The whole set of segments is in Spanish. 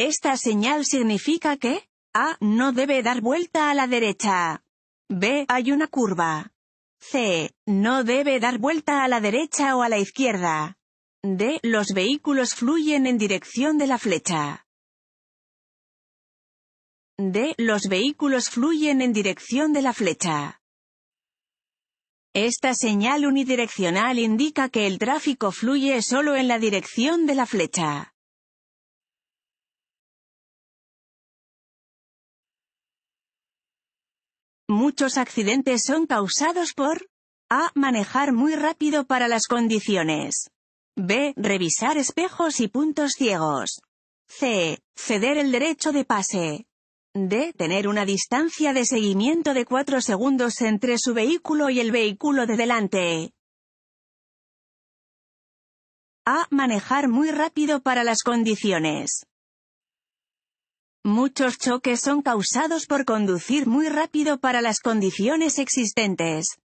Esta señal significa que A. No debe dar vuelta a la derecha. B. Hay una curva. C. No debe dar vuelta a la derecha o a la izquierda. D. Los vehículos fluyen en dirección de la flecha. D. Los vehículos fluyen en dirección de la flecha. Esta señal unidireccional indica que el tráfico fluye solo en la dirección de la flecha. Muchos accidentes son causados por A. Manejar muy rápido para las condiciones. B. Revisar espejos y puntos ciegos. C. Ceder el derecho de pase. D. Tener una distancia de seguimiento de 4 segundos entre su vehículo y el vehículo de delante. A. Manejar muy rápido para las condiciones. Muchos choques son causados por conducir muy rápido para las condiciones existentes.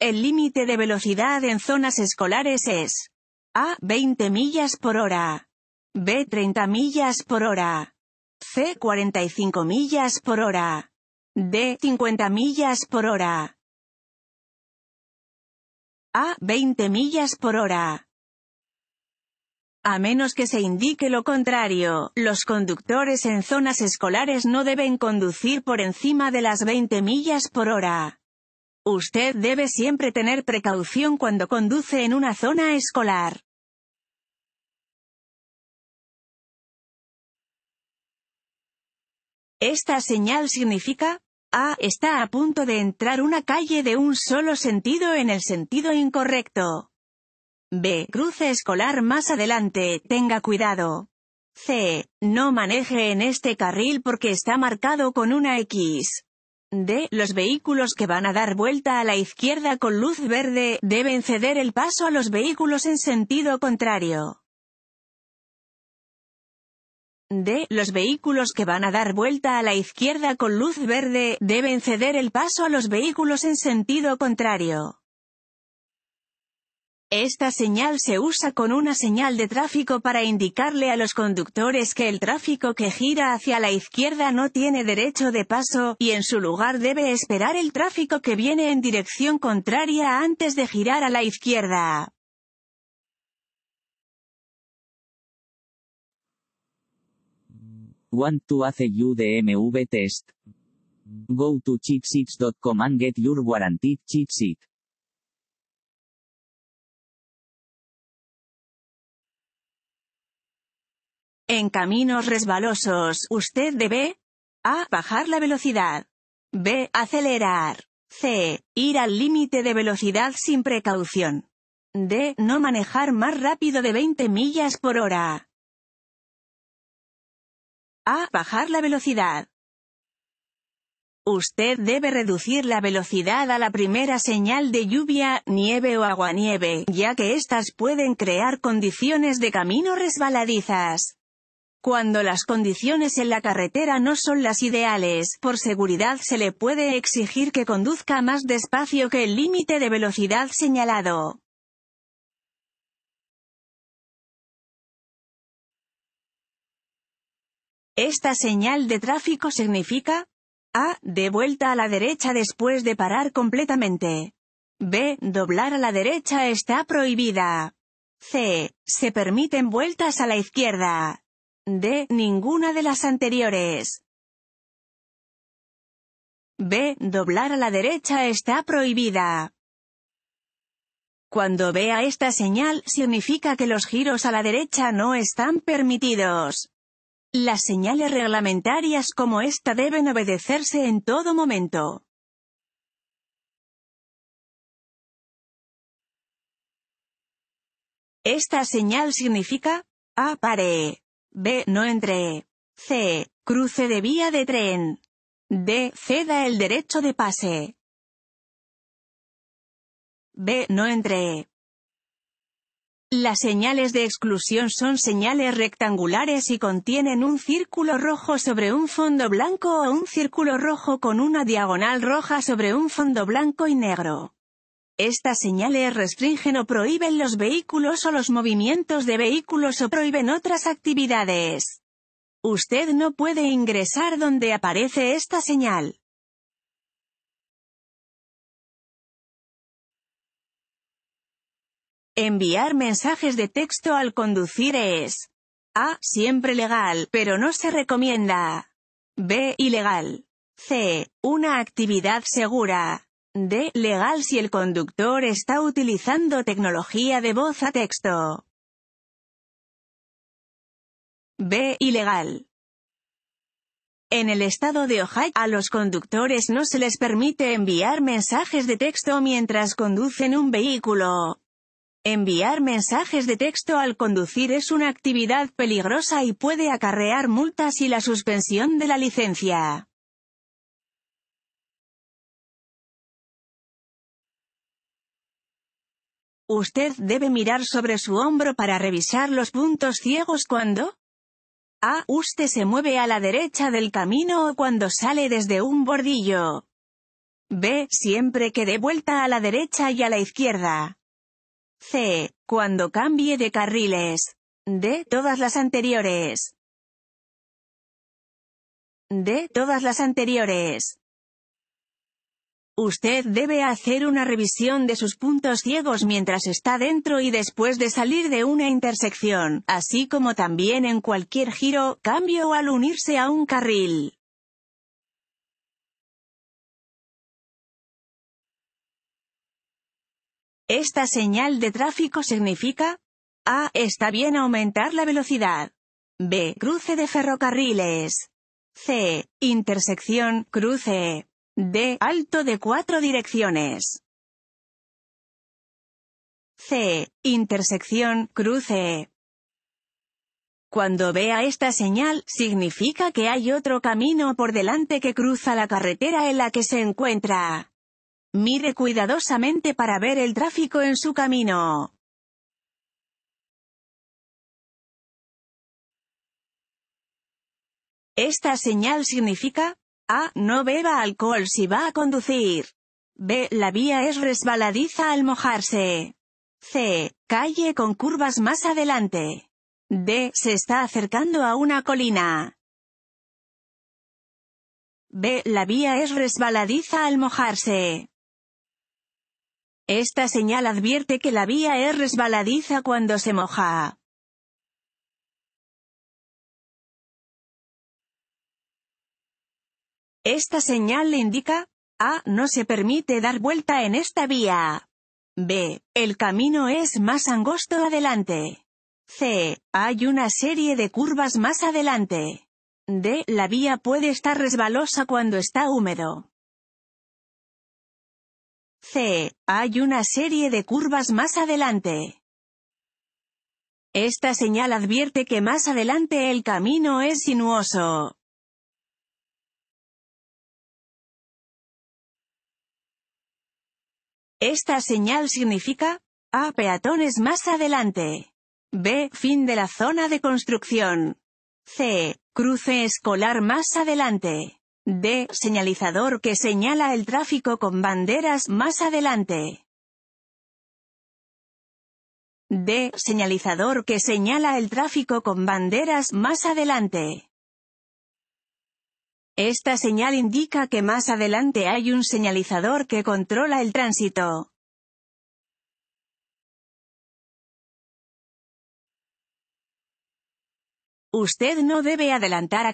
El límite de velocidad en zonas escolares es A. 20 millas por hora. B. 30 millas por hora. C. 45 millas por hora. D. 50 millas por hora a 20 millas por hora. A menos que se indique lo contrario, los conductores en zonas escolares no deben conducir por encima de las 20 millas por hora. Usted debe siempre tener precaución cuando conduce en una zona escolar. Esta señal significa, a. Ah, está a punto de entrar una calle de un solo sentido en el sentido incorrecto. B. Cruce escolar más adelante, tenga cuidado. C. No maneje en este carril porque está marcado con una X. D. Los vehículos que van a dar vuelta a la izquierda con luz verde, deben ceder el paso a los vehículos en sentido contrario. D. Los vehículos que van a dar vuelta a la izquierda con luz verde, deben ceder el paso a los vehículos en sentido contrario. Esta señal se usa con una señal de tráfico para indicarle a los conductores que el tráfico que gira hacia la izquierda no tiene derecho de paso, y en su lugar debe esperar el tráfico que viene en dirección contraria antes de girar a la izquierda. Want to hace you the test? Go to cheatsheets.com and get your guaranteed sheet. En caminos resbalosos, usted debe A. Bajar la velocidad. B. Acelerar. C. Ir al límite de velocidad sin precaución. D. No manejar más rápido de 20 millas por hora. A. Bajar la velocidad. Usted debe reducir la velocidad a la primera señal de lluvia, nieve o aguanieve, ya que éstas pueden crear condiciones de camino resbaladizas. Cuando las condiciones en la carretera no son las ideales, por seguridad se le puede exigir que conduzca más despacio que el límite de velocidad señalado. Esta señal de tráfico significa A. De vuelta a la derecha después de parar completamente. B. Doblar a la derecha está prohibida. C. Se permiten vueltas a la izquierda. D. Ninguna de las anteriores. B. Doblar a la derecha está prohibida. Cuando vea esta señal significa que los giros a la derecha no están permitidos. Las señales reglamentarias como esta deben obedecerse en todo momento. Esta señal significa A. Pare. B. No entre. C. Cruce de vía de tren. D. Ceda el derecho de pase. B. No entre. Las señales de exclusión son señales rectangulares y contienen un círculo rojo sobre un fondo blanco o un círculo rojo con una diagonal roja sobre un fondo blanco y negro. Estas señales restringen o prohíben los vehículos o los movimientos de vehículos o prohíben otras actividades. Usted no puede ingresar donde aparece esta señal. Enviar mensajes de texto al conducir es A. Siempre legal, pero no se recomienda. B. Ilegal. C. Una actividad segura. D. Legal si el conductor está utilizando tecnología de voz a texto. B. Ilegal. En el estado de Ohio, a los conductores no se les permite enviar mensajes de texto mientras conducen un vehículo. Enviar mensajes de texto al conducir es una actividad peligrosa y puede acarrear multas y la suspensión de la licencia. Usted debe mirar sobre su hombro para revisar los puntos ciegos cuando A. Usted se mueve a la derecha del camino o cuando sale desde un bordillo. B. Siempre que dé vuelta a la derecha y a la izquierda. C. Cuando cambie de carriles. D. Todas las anteriores. D. Todas las anteriores. Usted debe hacer una revisión de sus puntos ciegos mientras está dentro y después de salir de una intersección, así como también en cualquier giro, cambio o al unirse a un carril. Esta señal de tráfico significa A. Está bien aumentar la velocidad. B. Cruce de ferrocarriles. C. Intersección, cruce. D. Alto de cuatro direcciones. C. Intersección, cruce. Cuando vea esta señal, significa que hay otro camino por delante que cruza la carretera en la que se encuentra. Mire cuidadosamente para ver el tráfico en su camino. Esta señal significa A. No beba alcohol si va a conducir. B. La vía es resbaladiza al mojarse. C. Calle con curvas más adelante. D. Se está acercando a una colina. B. La vía es resbaladiza al mojarse. Esta señal advierte que la vía es resbaladiza cuando se moja. Esta señal le indica, A. No se permite dar vuelta en esta vía. B. El camino es más angosto adelante. C. Hay una serie de curvas más adelante. D. La vía puede estar resbalosa cuando está húmedo. C. Hay una serie de curvas más adelante. Esta señal advierte que más adelante el camino es sinuoso. Esta señal significa A. Peatones más adelante. B. Fin de la zona de construcción. C. Cruce escolar más adelante. D. Señalizador que señala el tráfico con banderas más adelante. D. Señalizador que señala el tráfico con banderas más adelante. Esta señal indica que más adelante hay un señalizador que controla el tránsito. Usted no debe adelantar a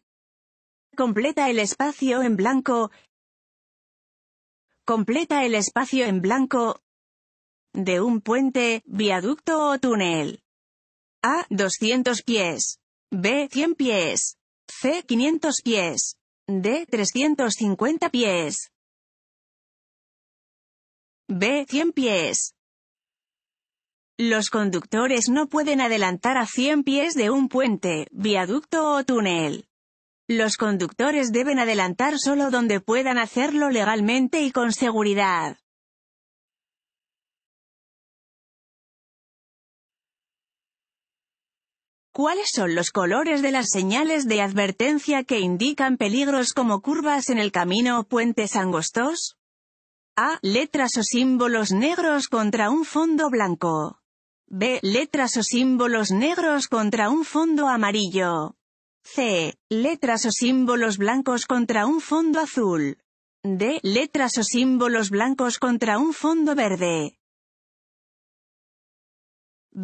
Completa el espacio en blanco. Completa el espacio en blanco de un puente, viaducto o túnel. A. 200 pies. B. 100 pies. C. 500 pies. D. 350 pies. B. 100 pies. Los conductores no pueden adelantar a 100 pies de un puente, viaducto o túnel. Los conductores deben adelantar solo donde puedan hacerlo legalmente y con seguridad. ¿Cuáles son los colores de las señales de advertencia que indican peligros como curvas en el camino o puentes angostos? A. Letras o símbolos negros contra un fondo blanco. B. Letras o símbolos negros contra un fondo amarillo. C. Letras o símbolos blancos contra un fondo azul. D. Letras o símbolos blancos contra un fondo verde.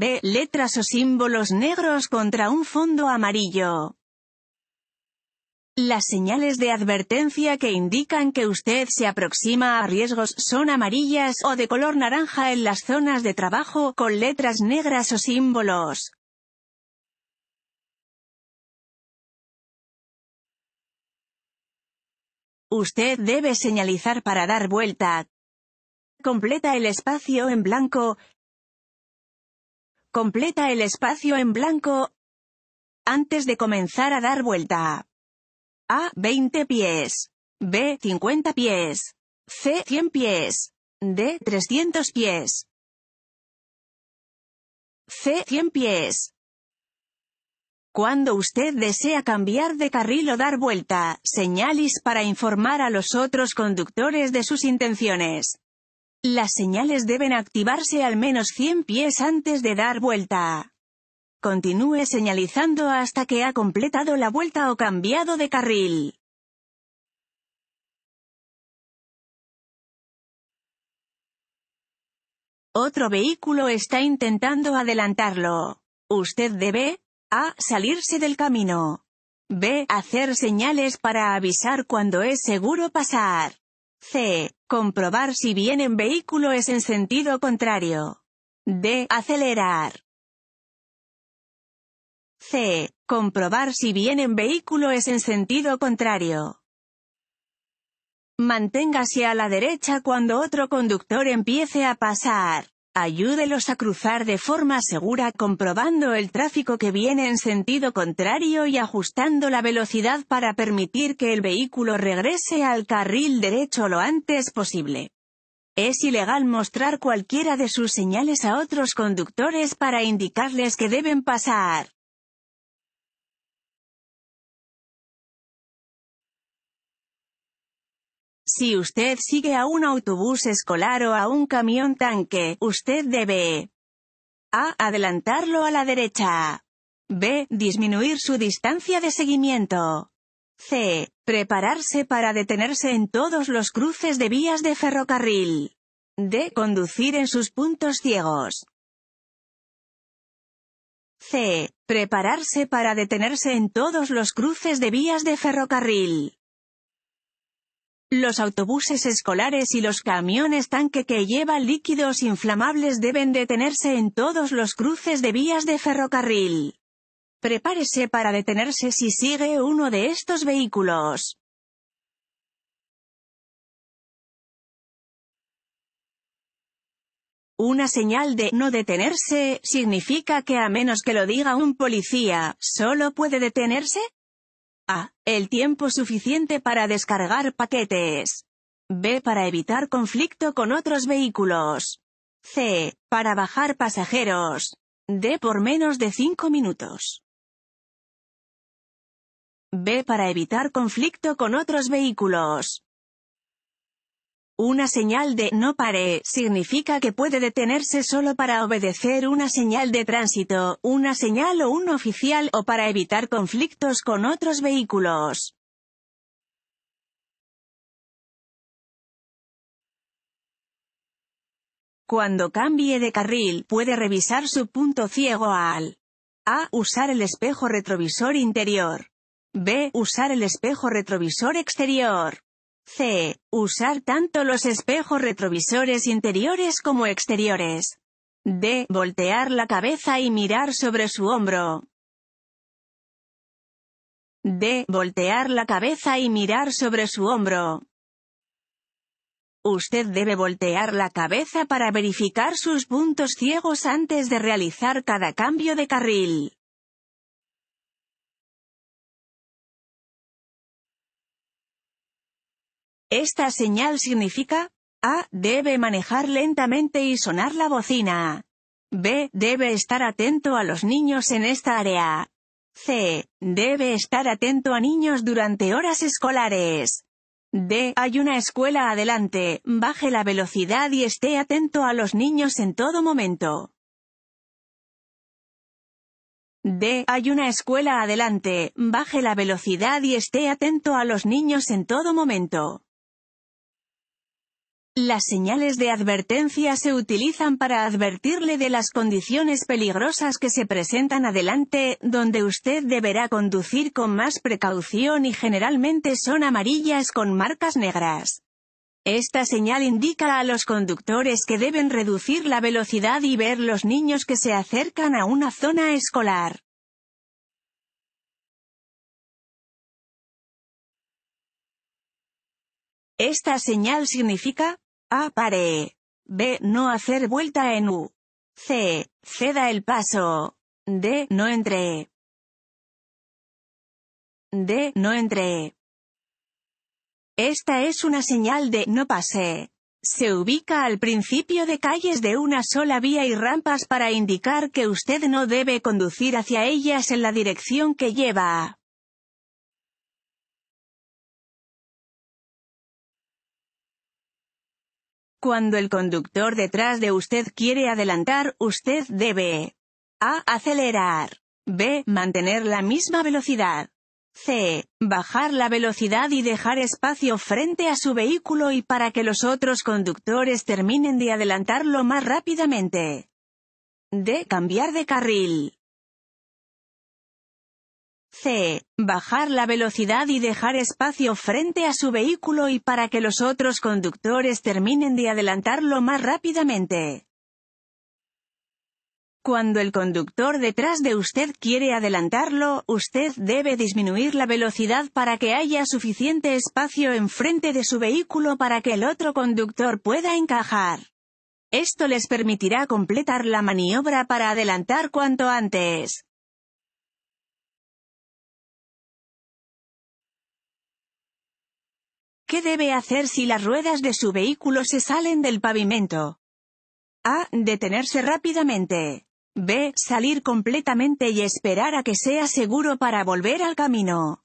B. Letras o símbolos negros contra un fondo amarillo. Las señales de advertencia que indican que usted se aproxima a riesgos son amarillas o de color naranja en las zonas de trabajo con letras negras o símbolos. Usted debe señalizar para dar vuelta. Completa el espacio en blanco. Completa el espacio en blanco antes de comenzar a dar vuelta. A. 20 pies. B. 50 pies. C. 100 pies. D. 300 pies. C. 100 pies. Cuando usted desea cambiar de carril o dar vuelta, señalis para informar a los otros conductores de sus intenciones. Las señales deben activarse al menos 100 pies antes de dar vuelta. Continúe señalizando hasta que ha completado la vuelta o cambiado de carril. Otro vehículo está intentando adelantarlo. Usted debe, a. Salirse del camino. B. Hacer señales para avisar cuando es seguro pasar. C. Comprobar si bien en vehículo es en sentido contrario. D. Acelerar. C. Comprobar si bien en vehículo es en sentido contrario. Manténgase a la derecha cuando otro conductor empiece a pasar. Ayúdelos a cruzar de forma segura comprobando el tráfico que viene en sentido contrario y ajustando la velocidad para permitir que el vehículo regrese al carril derecho lo antes posible. Es ilegal mostrar cualquiera de sus señales a otros conductores para indicarles que deben pasar. Si usted sigue a un autobús escolar o a un camión tanque, usted debe a. Adelantarlo a la derecha. b. Disminuir su distancia de seguimiento. c. Prepararse para detenerse en todos los cruces de vías de ferrocarril. d. Conducir en sus puntos ciegos. C. Prepararse para detenerse en todos los cruces de vías de ferrocarril. Los autobuses escolares y los camiones tanque que llevan líquidos inflamables deben detenerse en todos los cruces de vías de ferrocarril. Prepárese para detenerse si sigue uno de estos vehículos. Una señal de no detenerse significa que a menos que lo diga un policía, ¿solo puede detenerse? A. Ah, el tiempo suficiente para descargar paquetes. B. Para evitar conflicto con otros vehículos. C. Para bajar pasajeros. D. Por menos de cinco minutos. B. Para evitar conflicto con otros vehículos. Una señal de «no pare» significa que puede detenerse solo para obedecer una señal de tránsito, una señal o un oficial, o para evitar conflictos con otros vehículos. Cuando cambie de carril, puede revisar su punto ciego al a. Usar el espejo retrovisor interior. b. Usar el espejo retrovisor exterior. C. Usar tanto los espejos retrovisores interiores como exteriores. D. Voltear la cabeza y mirar sobre su hombro. D. Voltear la cabeza y mirar sobre su hombro. Usted debe voltear la cabeza para verificar sus puntos ciegos antes de realizar cada cambio de carril. Esta señal significa, A. Debe manejar lentamente y sonar la bocina. B. Debe estar atento a los niños en esta área. C. Debe estar atento a niños durante horas escolares. D. Hay una escuela adelante, baje la velocidad y esté atento a los niños en todo momento. D. Hay una escuela adelante, baje la velocidad y esté atento a los niños en todo momento. Las señales de advertencia se utilizan para advertirle de las condiciones peligrosas que se presentan adelante, donde usted deberá conducir con más precaución y generalmente son amarillas con marcas negras. Esta señal indica a los conductores que deben reducir la velocidad y ver los niños que se acercan a una zona escolar. Esta señal significa, a. Pare. B. No hacer vuelta en U. C. Ceda el paso. D. No entre. D. No entre. Esta es una señal de no pase. Se ubica al principio de calles de una sola vía y rampas para indicar que usted no debe conducir hacia ellas en la dirección que lleva. Cuando el conductor detrás de usted quiere adelantar, usted debe A. Acelerar. B. Mantener la misma velocidad. C. Bajar la velocidad y dejar espacio frente a su vehículo y para que los otros conductores terminen de adelantarlo más rápidamente. D. Cambiar de carril. C. Bajar la velocidad y dejar espacio frente a su vehículo y para que los otros conductores terminen de adelantarlo más rápidamente. Cuando el conductor detrás de usted quiere adelantarlo, usted debe disminuir la velocidad para que haya suficiente espacio enfrente de su vehículo para que el otro conductor pueda encajar. Esto les permitirá completar la maniobra para adelantar cuanto antes. ¿Qué debe hacer si las ruedas de su vehículo se salen del pavimento? A. Detenerse rápidamente. B. Salir completamente y esperar a que sea seguro para volver al camino.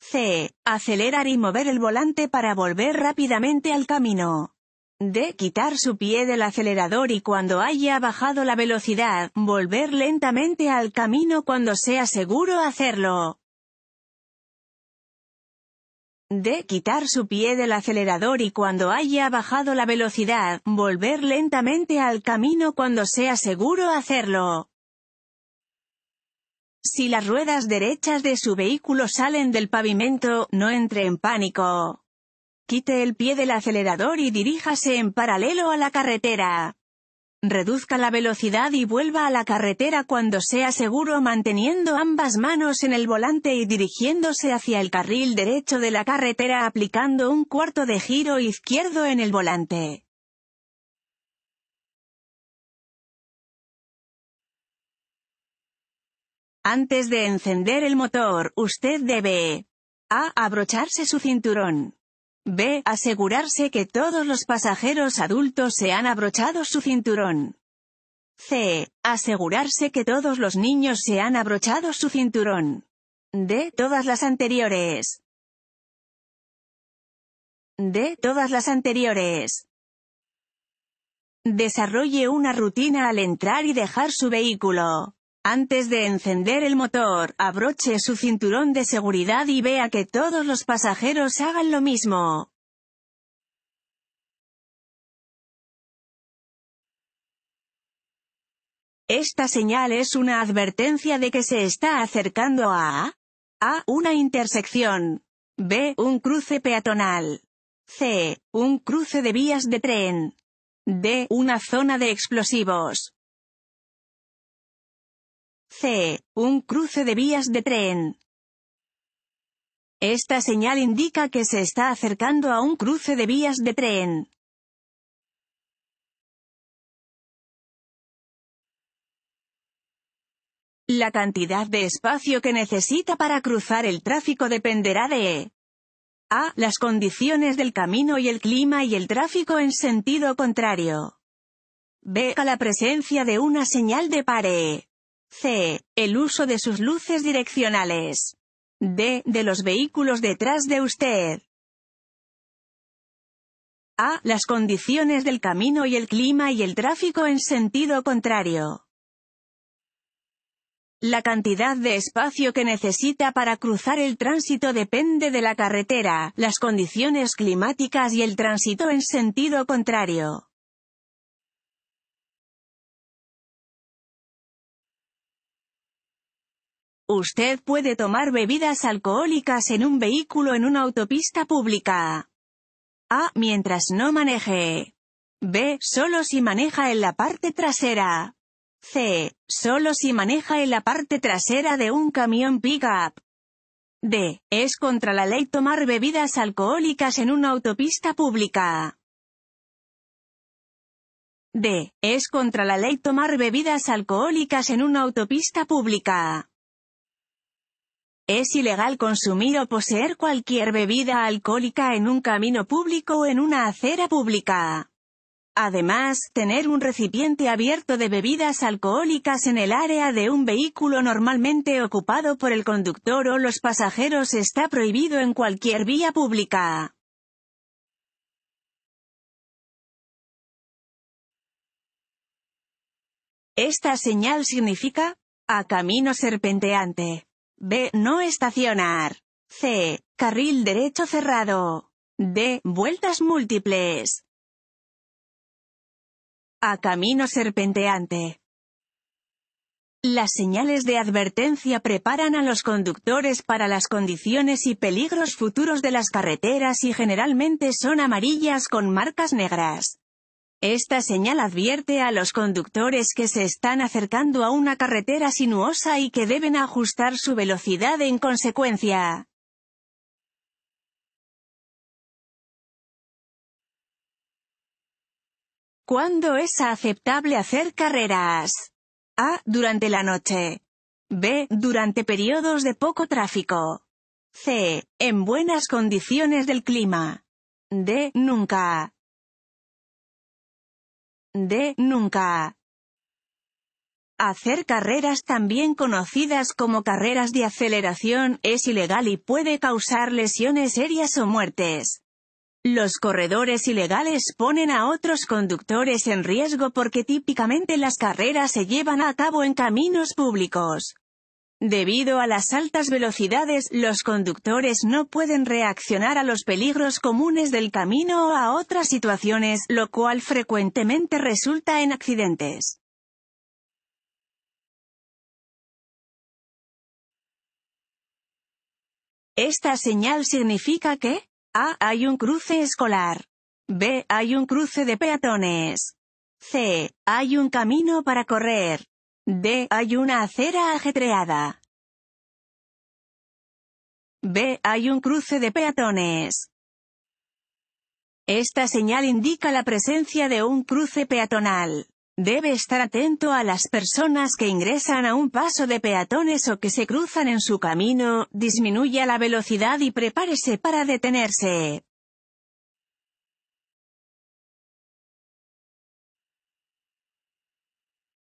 C. Acelerar y mover el volante para volver rápidamente al camino. D. Quitar su pie del acelerador y cuando haya bajado la velocidad, volver lentamente al camino cuando sea seguro hacerlo. De Quitar su pie del acelerador y cuando haya bajado la velocidad, volver lentamente al camino cuando sea seguro hacerlo. Si las ruedas derechas de su vehículo salen del pavimento, no entre en pánico. Quite el pie del acelerador y diríjase en paralelo a la carretera. Reduzca la velocidad y vuelva a la carretera cuando sea seguro manteniendo ambas manos en el volante y dirigiéndose hacia el carril derecho de la carretera aplicando un cuarto de giro izquierdo en el volante. Antes de encender el motor, usted debe a. abrocharse su cinturón. B. Asegurarse que todos los pasajeros adultos se han abrochado su cinturón. C. Asegurarse que todos los niños se han abrochado su cinturón. D. Todas las anteriores. D. Todas las anteriores. Desarrolle una rutina al entrar y dejar su vehículo. Antes de encender el motor, abroche su cinturón de seguridad y vea que todos los pasajeros hagan lo mismo. Esta señal es una advertencia de que se está acercando a A. Una intersección. B. Un cruce peatonal. C. Un cruce de vías de tren. D. Una zona de explosivos. C. Un cruce de vías de tren. Esta señal indica que se está acercando a un cruce de vías de tren. La cantidad de espacio que necesita para cruzar el tráfico dependerá de a. Las condiciones del camino y el clima y el tráfico en sentido contrario. b. A la presencia de una señal de pare. C. El uso de sus luces direccionales. D. De los vehículos detrás de usted. A. Las condiciones del camino y el clima y el tráfico en sentido contrario. La cantidad de espacio que necesita para cruzar el tránsito depende de la carretera, las condiciones climáticas y el tránsito en sentido contrario. Usted puede tomar bebidas alcohólicas en un vehículo en una autopista pública. A. Mientras no maneje. B. Solo si maneja en la parte trasera. C. Solo si maneja en la parte trasera de un camión pickup. D. Es contra la ley tomar bebidas alcohólicas en una autopista pública. D. Es contra la ley tomar bebidas alcohólicas en una autopista pública. Es ilegal consumir o poseer cualquier bebida alcohólica en un camino público o en una acera pública. Además, tener un recipiente abierto de bebidas alcohólicas en el área de un vehículo normalmente ocupado por el conductor o los pasajeros está prohibido en cualquier vía pública. Esta señal significa, a camino serpenteante. B. No estacionar. C. Carril derecho cerrado. D. Vueltas múltiples. A camino serpenteante. Las señales de advertencia preparan a los conductores para las condiciones y peligros futuros de las carreteras y generalmente son amarillas con marcas negras. Esta señal advierte a los conductores que se están acercando a una carretera sinuosa y que deben ajustar su velocidad en consecuencia. ¿Cuándo es aceptable hacer carreras? A. Durante la noche. B. Durante periodos de poco tráfico. C. En buenas condiciones del clima. D. Nunca de nunca. Hacer carreras también conocidas como carreras de aceleración es ilegal y puede causar lesiones serias o muertes. Los corredores ilegales ponen a otros conductores en riesgo porque típicamente las carreras se llevan a cabo en caminos públicos. Debido a las altas velocidades, los conductores no pueden reaccionar a los peligros comunes del camino o a otras situaciones, lo cual frecuentemente resulta en accidentes. Esta señal significa que A. Hay un cruce escolar. B. Hay un cruce de peatones. C. Hay un camino para correr. D. Hay una acera ajetreada. B. Hay un cruce de peatones. Esta señal indica la presencia de un cruce peatonal. Debe estar atento a las personas que ingresan a un paso de peatones o que se cruzan en su camino, disminuya la velocidad y prepárese para detenerse.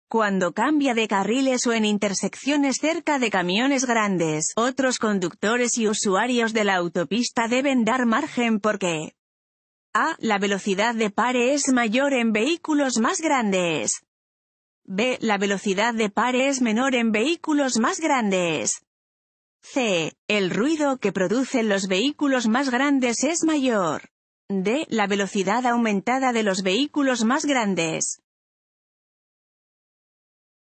Cuando cambia de carriles o en intersecciones cerca de camiones grandes, otros conductores y usuarios de la autopista deben dar margen porque a. La velocidad de pare es mayor en vehículos más grandes. b. La velocidad de pare es menor en vehículos más grandes. c. El ruido que producen los vehículos más grandes es mayor. d. La velocidad aumentada de los vehículos más grandes.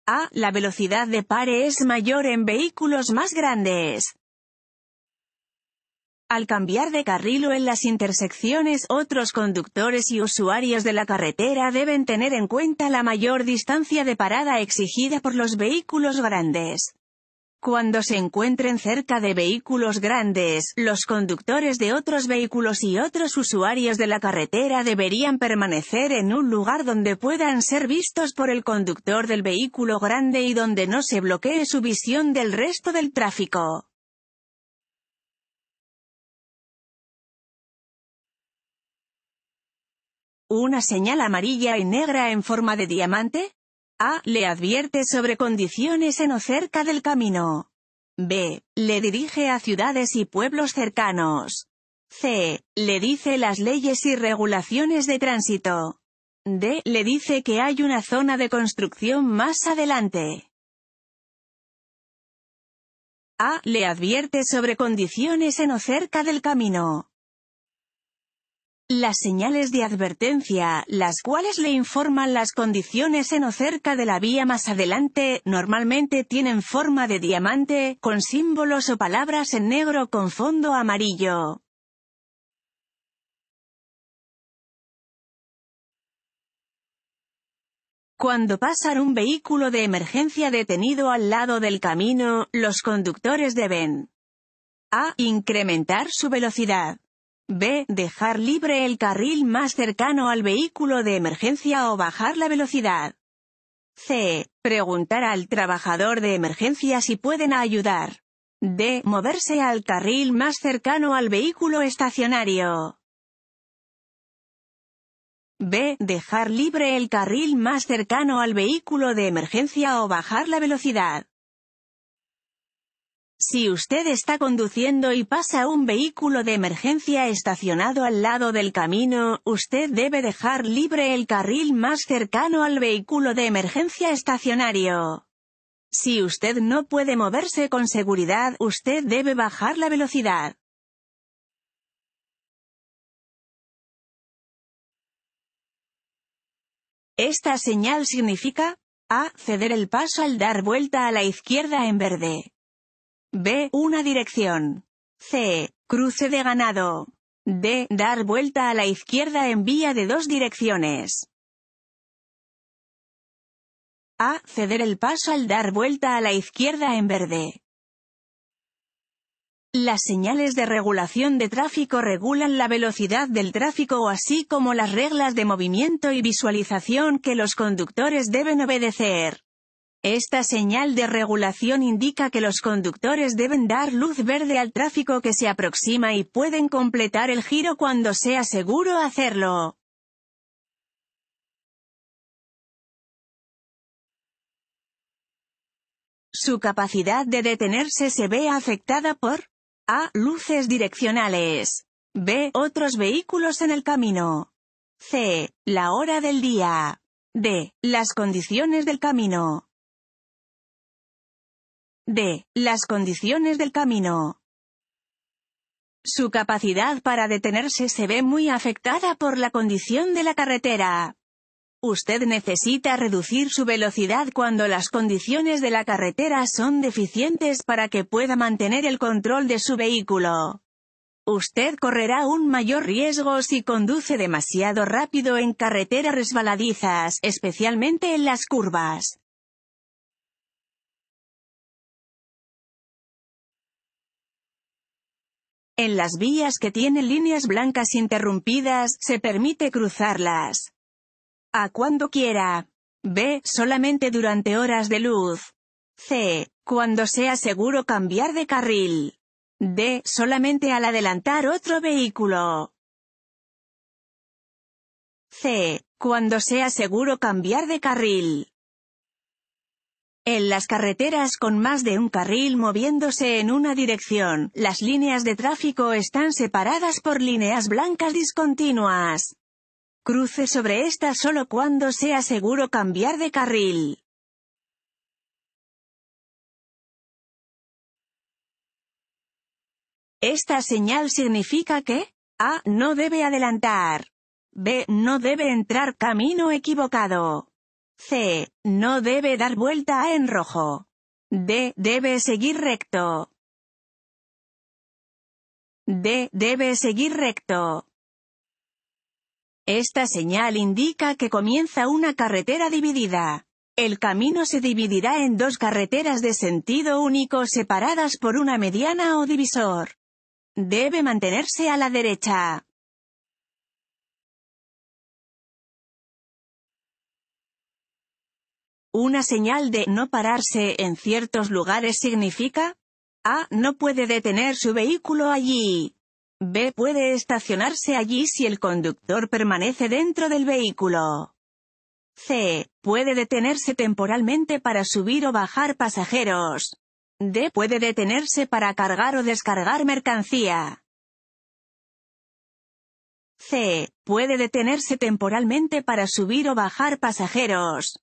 A. La velocidad de pare es mayor en vehículos más grandes. Al cambiar de carril o en las intersecciones, otros conductores y usuarios de la carretera deben tener en cuenta la mayor distancia de parada exigida por los vehículos grandes. Cuando se encuentren cerca de vehículos grandes, los conductores de otros vehículos y otros usuarios de la carretera deberían permanecer en un lugar donde puedan ser vistos por el conductor del vehículo grande y donde no se bloquee su visión del resto del tráfico. ¿Una señal amarilla y negra en forma de diamante? A. Le advierte sobre condiciones en o cerca del camino. B. Le dirige a ciudades y pueblos cercanos. C. Le dice las leyes y regulaciones de tránsito. D. Le dice que hay una zona de construcción más adelante. A. Le advierte sobre condiciones en o cerca del camino. Las señales de advertencia, las cuales le informan las condiciones en o cerca de la vía más adelante, normalmente tienen forma de diamante, con símbolos o palabras en negro con fondo amarillo. Cuando pasan un vehículo de emergencia detenido al lado del camino, los conductores deben a. incrementar su velocidad. B. Dejar libre el carril más cercano al vehículo de emergencia o bajar la velocidad. C. Preguntar al trabajador de emergencia si pueden ayudar. D. Moverse al carril más cercano al vehículo estacionario. B. Dejar libre el carril más cercano al vehículo de emergencia o bajar la velocidad. Si usted está conduciendo y pasa un vehículo de emergencia estacionado al lado del camino, usted debe dejar libre el carril más cercano al vehículo de emergencia estacionario. Si usted no puede moverse con seguridad, usted debe bajar la velocidad. Esta señal significa A. Ceder el paso al dar vuelta a la izquierda en verde. B. Una dirección. C. Cruce de ganado. D. Dar vuelta a la izquierda en vía de dos direcciones. A. Ceder el paso al dar vuelta a la izquierda en verde. Las señales de regulación de tráfico regulan la velocidad del tráfico así como las reglas de movimiento y visualización que los conductores deben obedecer. Esta señal de regulación indica que los conductores deben dar luz verde al tráfico que se aproxima y pueden completar el giro cuando sea seguro hacerlo. Su capacidad de detenerse se ve afectada por A. Luces direccionales. B. Otros vehículos en el camino. C. La hora del día. D. Las condiciones del camino. D. Las condiciones del camino. Su capacidad para detenerse se ve muy afectada por la condición de la carretera. Usted necesita reducir su velocidad cuando las condiciones de la carretera son deficientes para que pueda mantener el control de su vehículo. Usted correrá un mayor riesgo si conduce demasiado rápido en carreteras resbaladizas, especialmente en las curvas. En las vías que tienen líneas blancas interrumpidas, se permite cruzarlas. A cuando quiera. B. Solamente durante horas de luz. C. Cuando sea seguro cambiar de carril. D. Solamente al adelantar otro vehículo. C. Cuando sea seguro cambiar de carril. En las carreteras con más de un carril moviéndose en una dirección, las líneas de tráfico están separadas por líneas blancas discontinuas. Cruce sobre estas solo cuando sea seguro cambiar de carril. Esta señal significa que A. No debe adelantar. B. No debe entrar camino equivocado. C. No debe dar vuelta en rojo. D. Debe seguir recto. D. Debe seguir recto. Esta señal indica que comienza una carretera dividida. El camino se dividirá en dos carreteras de sentido único separadas por una mediana o divisor. Debe mantenerse a la derecha. Una señal de no pararse en ciertos lugares significa A. No puede detener su vehículo allí. B. Puede estacionarse allí si el conductor permanece dentro del vehículo. C. Puede detenerse temporalmente para subir o bajar pasajeros. D. Puede detenerse para cargar o descargar mercancía. C. Puede detenerse temporalmente para subir o bajar pasajeros.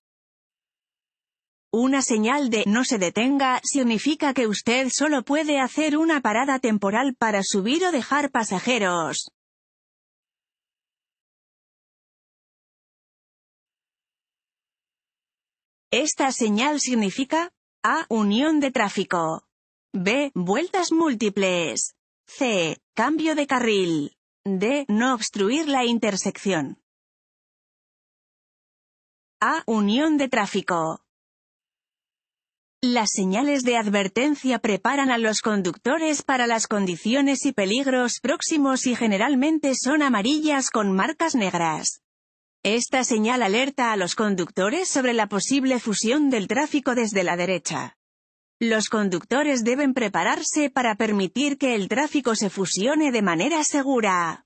Una señal de no se detenga significa que usted solo puede hacer una parada temporal para subir o dejar pasajeros. Esta señal significa A. Unión de tráfico. B. Vueltas múltiples. C. Cambio de carril. D. No obstruir la intersección. A. Unión de tráfico. Las señales de advertencia preparan a los conductores para las condiciones y peligros próximos y generalmente son amarillas con marcas negras. Esta señal alerta a los conductores sobre la posible fusión del tráfico desde la derecha. Los conductores deben prepararse para permitir que el tráfico se fusione de manera segura.